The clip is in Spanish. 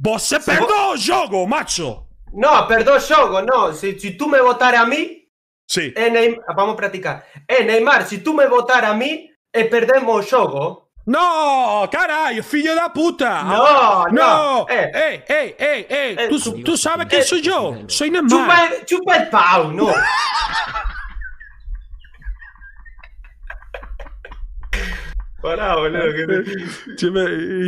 Vos se, se perdó el Jogo, macho. No, perdó Jogo, no. Si, si tú me votaras a mí, sí. Eh, ah, vamos a practicar. Eh, Neymar, si tú me votaras a mí, eh, perdemos Jogo. No, caray, hijo de puta. No, no. Eh, eh, eh, eh, tú, tú, sabes quién soy yo. Eh, soy Neymar. Chupa el, chupa el pau, no. Pará, boludo. Que...